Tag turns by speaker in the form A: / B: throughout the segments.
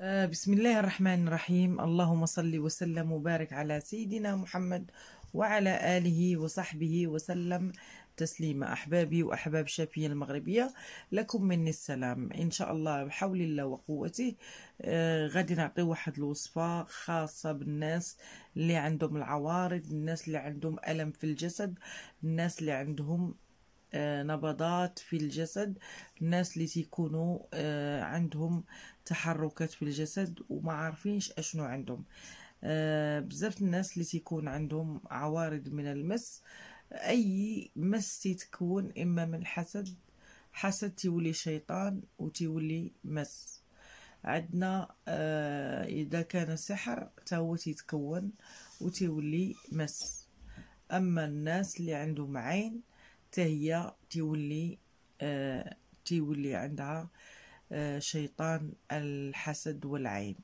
A: آه، بسم الله الرحمن الرحيم اللهم صل وسلم وبارك على سيدنا محمد وعلى آله وصحبه وسلم تسليما أحبابي وأحباب شافية المغربية لكم مني السلام إن شاء الله بحول الله وقوته آه غادي نعطي واحد الوصفة خاصة بالناس اللي عندهم العوارض الناس اللي عندهم ألم في الجسد الناس اللي عندهم آه، نبضات في الجسد الناس اللي تيكونوا آه، عندهم تحركات في الجسد وما عارفينش اشنو عندهم آه، بزاف الناس اللي تيكون عندهم عوارض من المس اي مس تيتكون اما من حسد حسد تيولي شيطان وتيولي مس عندنا اذا كان سحر تا هو تيتكون وتيولي مس اما الناس اللي عندهم عين حتى هي تولي آه تولي عندها آه شيطان الحسد والعين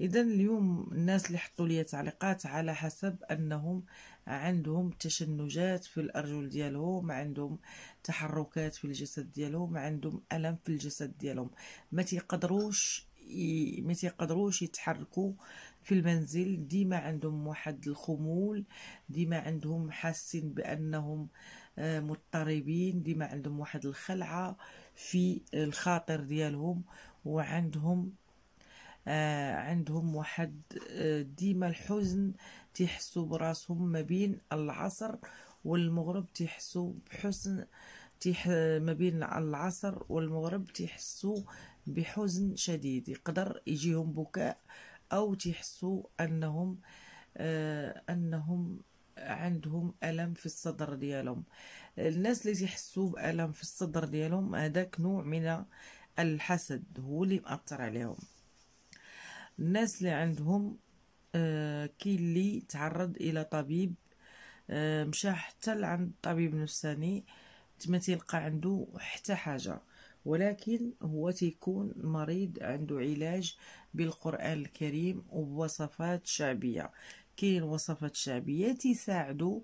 A: اذا اليوم الناس اللي حطوا لي تعليقات على حسب انهم عندهم تشنجات في الارجل ديالهم عندهم تحركات في الجسد ديالهم عندهم الم في الجسد ديالهم ما تيقدروش ما تيقدروش يتحركوا في المنزل ديما عندهم واحد الخمول ديما عندهم حاسين بانهم آه آه، مضطربين ديما عندهم واحد الخلعة في الخاطر ديالهم وعندهم آه عندهم واحد آه، ديما الحزن تيحسوا براسهم ما بين العصر والمغرب تيحسوا بحسن تيح آه، ما بين العصر والمغرب تيحسوا بحزن شديد يقدر يجيهم بكاء او تيحسوا انهم آه انهم عندهم الم في الصدر ديالهم الناس اللي يحسوا بالم في الصدر ديالهم هذاك نوع من الحسد هو اللي مأثر عليهم الناس اللي عندهم آه، كي اللي تعرض الى طبيب آه، مشى حتى لعند طبيب نفساني تما تلقى عنده حتى حاجه ولكن هو تيكون مريض عنده علاج بالقرآن الكريم وبوصفات شعبية كاين وصفات شعبيه تساعدوا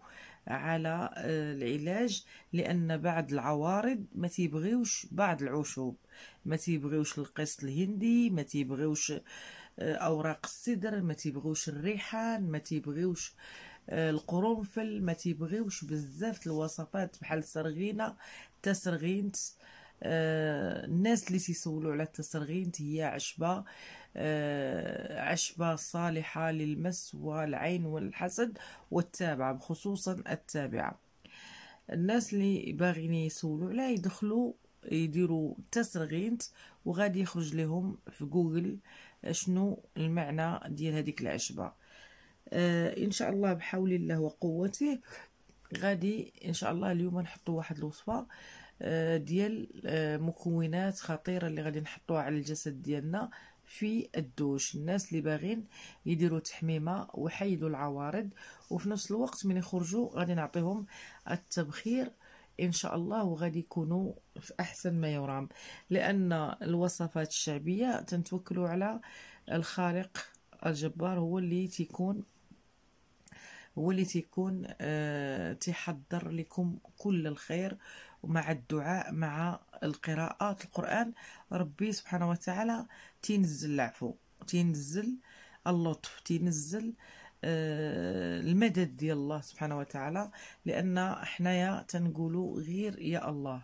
A: على آه، العلاج لان بعض العوارض ما تيبغيوش بعض العشوب ما تيبغيوش القسط الهندي ما تيبغيوش آه، اوراق السدر ما تيبغيوش الريحان ما تيبغيوش آه، القرنفل ما تيبغيوش بزاف الوصفات بحال السرغينه تسرغينت الناس اللي تيسولوا على التسرغينت هي عشبه آه، عشبة صالحة للمس والعين والحسد والتابعة خصوصا التابعة الناس اللي باغين يسولوا لا يدخلوا يديروا تسرغينت وغادي يخرج لهم في جوجل شنو المعنى ديال هذيك العشبة آه ان شاء الله بحول الله وقوته غادي ان شاء الله اليوم نحطوا واحد الوصفه آه ديال آه مكونات خطيره اللي غادي نحطوها على الجسد ديالنا في الدوش الناس اللي باغين يديروا تحميمه ويحيدوا العوارض وفي نفس الوقت من يخرجوا غادي نعطيهم التبخير ان شاء الله وغادي يكونوا في احسن ما يرام لان الوصفات الشعبيه تنتوكلوا على الخالق الجبار هو اللي تيكون هو اللي تيكون تحضر آه، تيحضر لكم كل الخير ومع الدعاء مع القراءات القرآن ربي سبحانه وتعالى تينزل العفو تينزل اللطف تينزل آه، المدد ديال الله سبحانه وتعالى لان حنايا تنقولوا غير يا الله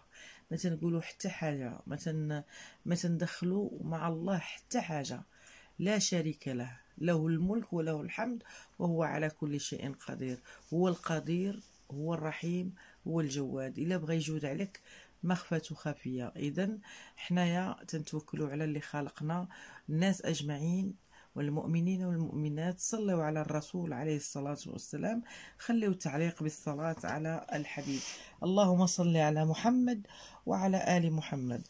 A: ما تنقولوا حتى حاجه ما تن ما تندخلوا مع الله حتى حاجه لا شريك له له الملك وله الحمد وهو على كل شيء قدير هو القدير هو الرحيم هو الجواد الا بغى يجود عليك مخفاته خفيه اذا حنايا تنتوكلوا على اللي خلقنا الناس اجمعين والمؤمنين والمؤمنات صلوا على الرسول عليه الصلاة والسلام خلوا التعليق بالصلاة على الحبيب اللهم صل على محمد وعلى آل محمد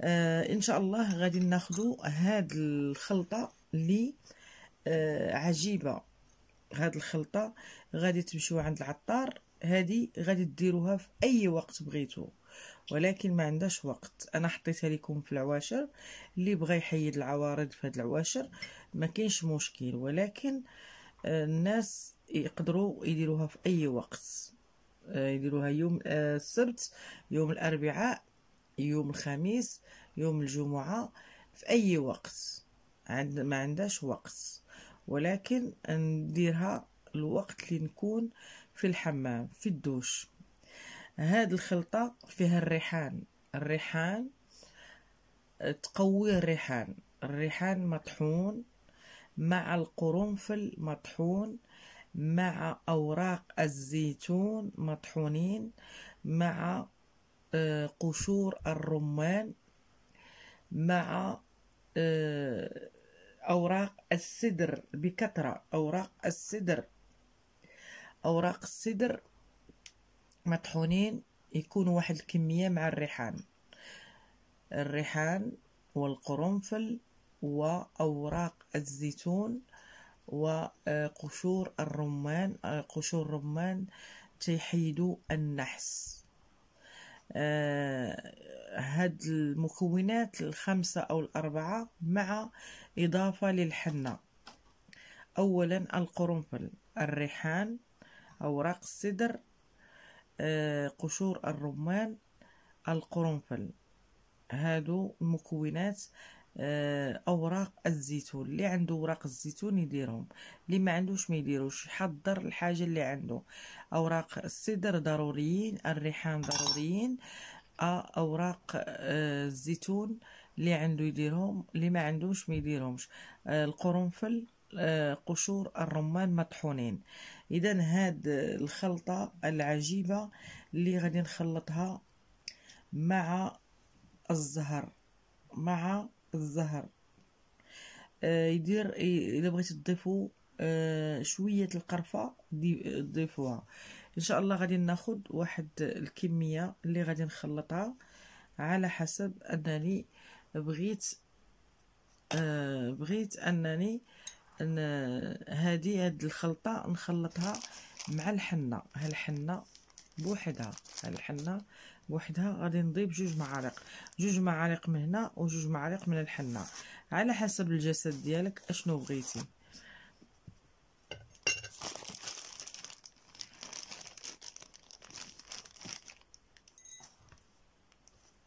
A: آه إن شاء الله غادي ناخدو هاد الخلطة اللي آه عجيبة هاد الخلطة غادي تمشيو عند العطار هذه غادي ديروها في اي وقت بغيتو ولكن ما عندهاش وقت انا حطيتها لكم في العواشر اللي بغى يحيد العوارض في هاد العواشر ما كاينش مشكل ولكن آه، الناس يقدروا يديروها في اي وقت آه، يديروها يوم السبت يوم الاربعاء يوم الخميس يوم الجمعه في اي وقت عند ما عندهاش وقت ولكن نديرها الوقت اللي نكون آه في الحمام في الدوش هاد الخلطة فيها الريحان الريحان تقوي الريحان الريحان مطحون مع القرنفل مطحون مع أوراق الزيتون مطحونين مع آه، قشور الرمان مع آه، أوراق السدر بكثرة أوراق السدر أوراق السدر مطحونين يكونوا واحد الكمية مع الريحان الريحان والقرنفل وأوراق الزيتون وقشور الرمان قشور الرمان تيحيدوا النحس آه هاد المكونات الخمسة أو الأربعة مع إضافة للحنة أولا القرنفل الريحان أوراق السدر آه، قشور الرمان القرنفل هادو مكونات آه، اوراق الزيتون اللي عنده اوراق الزيتون يديرهم اللي ما عندوش ما يديروش يحضر الحاجه اللي عنده اوراق السدر ضروريين الريحان ضروريين آه، اوراق الزيتون اللي عنده يديرهم اللي ما عندوش ما يديرهمش القرنفل قشور الرمان مطحونين اذا هاد الخلطه العجيبه اللي غادي نخلطها مع الزهر مع الزهر آه، يدير الا بغيتي تضيفوا آه، شويه القرفه ضيفوها ان شاء الله غادي ناخد واحد الكميه اللي غادي نخلطها على حسب انني بغيت آه، بغيت انني هذه هاد الخلطه نخلطها مع الحنه هالحنه بوحدها هالحنه بوحدها غادي نضيف جوج معالق جوج معالق من هنا وجوج معالق من الحنه على حسب الجسد ديالك اشنو بغيتي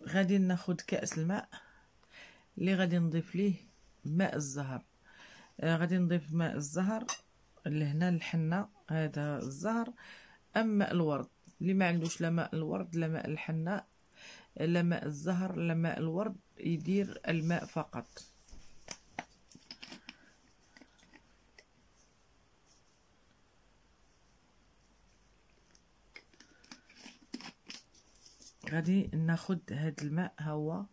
A: غادي ناخد كاس الماء اللي غادي نضيف ليه ماء الزهر آه، غادي نضيف ماء الزهر لهنا الحنه هذا الزهر اما الورد اللي ما عندوش لا ماء الورد لا ماء الحنه لا ماء الزهر لا ماء الورد يدير الماء فقط غادي ناخد هاد الماء هو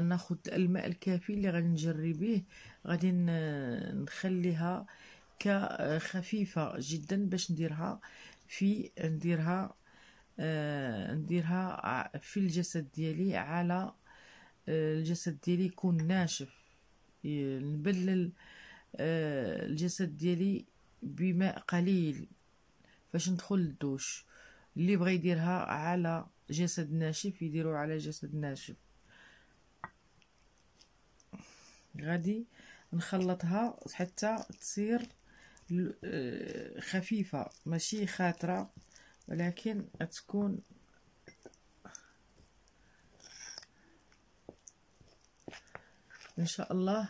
A: ناخذ الماء الكافي اللي غنجري به غادي نخليها كخفيفه جدا باش نديرها في نديرها آه نديرها في الجسد ديالي على آه، الجسد ديالي يكون ناشف نبلل آه الجسد ديالي بماء قليل فاش ندخل للدوش اللي بغى يديرها على جسد ناشف يديرو على جسد ناشف غادي نخلطها حتى تصير آه، خفيفة ماشي خاطرة ولكن تكون ان شاء الله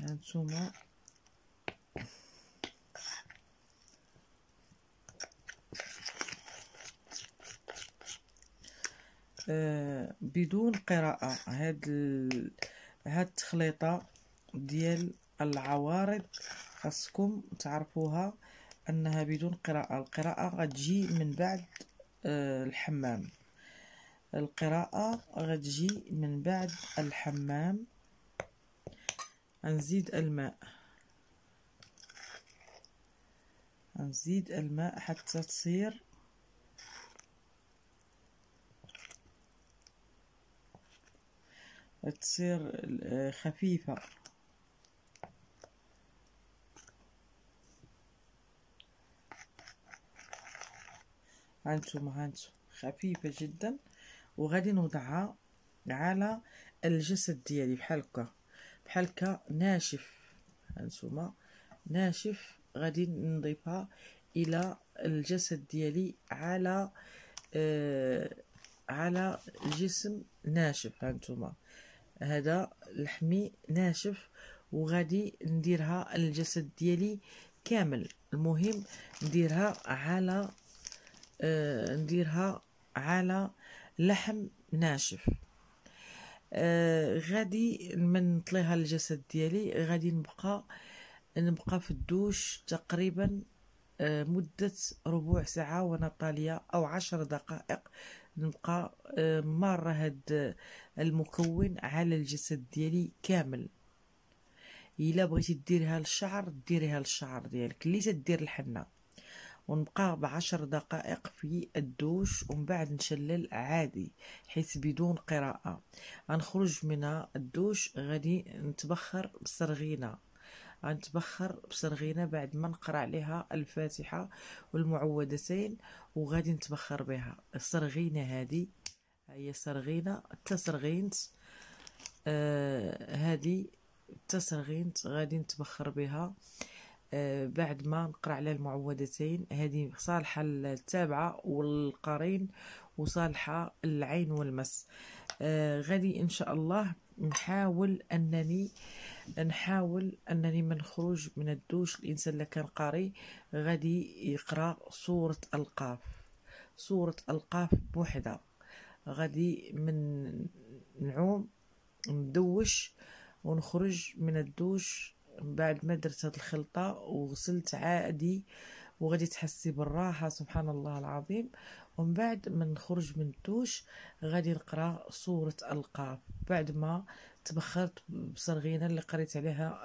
A: هانتوما بدون قراءة هاد هاد التخليطة ديال العوارض خاصكم تعرفوها انها بدون قراءة القراءة غتجي من بعد آه، الحمام القراءة غتجي من بعد الحمام غنزيد الماء غنزيد الماء حتى تصير تصير آه، خفيفة هانتوما هانتو خفيفة جدا وغادي نوضعها على الجسد ديالي بحال هكا بحال هكا ناشف هانتوما ناشف غادي نضيفها الى الجسد ديالي على آه على جسم ناشف هانتوما هذا لحمي ناشف وغادي نديرها الجسد ديالي كامل المهم نديرها على آه، نديرها على لحم ناشف آه، غادي من نطليها الجسد ديالي غادي نبقى نبقى في الدوش تقريبا آه، مدة ربع ساعة وانا طالية او عشر دقائق نبقى آه، مارة هاد آه، المكون على الجسد ديالي كامل الا بغيتي ديرها للشعر ديريها للشعر ديالك اللي تدير الحنه ونبقى بعشر دقائق في الدوش ومن بعد نشلل عادي حيث بدون قراءه غنخرج من الدوش غادي نتبخر بسرغينه غنتبخر بسرغينة بعد ما نقرا عليها الفاتحه والمعوذتين وغادي نتبخر بها السرغينة هذه هي صرغينه تسرغينت آه هذه التسرغينت غادي نتبخر بها آه، بعد ما نقرا على المعوذتين هذه صالحه التابعه والقرين وصالحه العين والمس آه غادي ان شاء الله نحاول انني نحاول انني من خروج من الدوش الانسان اللي كان قاري غادي يقرا سوره القاف سوره القاف بوحدها غادي من نعوم ندوش ونخرج من الدوش بعد ما درت هاد الخلطه وغسلت عادي وغادي تحسي بالراحه سبحان الله العظيم ومن بعد من نخرج من الدوش غادي نقرا سوره القاف بعد ما تبخرت بصرغينا اللي قريت عليها